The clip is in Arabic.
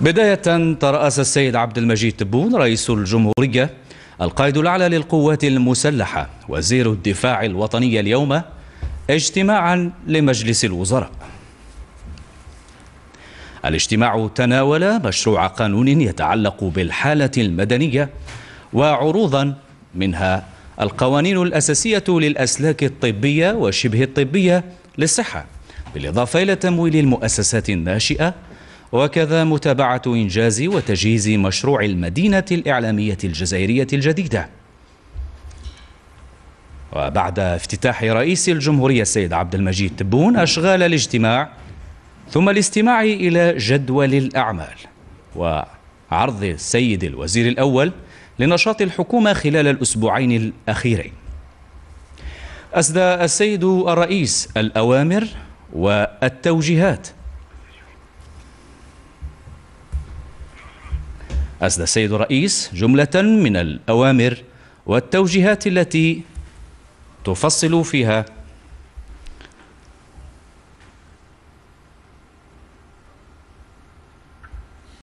بداية ترأس السيد عبد المجيد تبون رئيس الجمهورية القائد الأعلى للقوات المسلحة وزير الدفاع الوطني اليوم اجتماعا لمجلس الوزراء الاجتماع تناول مشروع قانون يتعلق بالحالة المدنية وعروضا منها القوانين الأساسية للأسلاك الطبية وشبه الطبية للصحة بالإضافة إلى تمويل المؤسسات الناشئة وكذا متابعة إنجاز وتجهيز مشروع المدينة الإعلامية الجزائرية الجديدة وبعد افتتاح رئيس الجمهورية السيد عبد المجيد تبون أشغال الاجتماع ثم الاستماع إلى جدول الأعمال وعرض السيد الوزير الأول لنشاط الحكومة خلال الأسبوعين الأخيرين أسدى السيد الرئيس الأوامر والتوجيهات أسدى السيد الرئيس جملة من الأوامر والتوجيهات التي تفصل فيها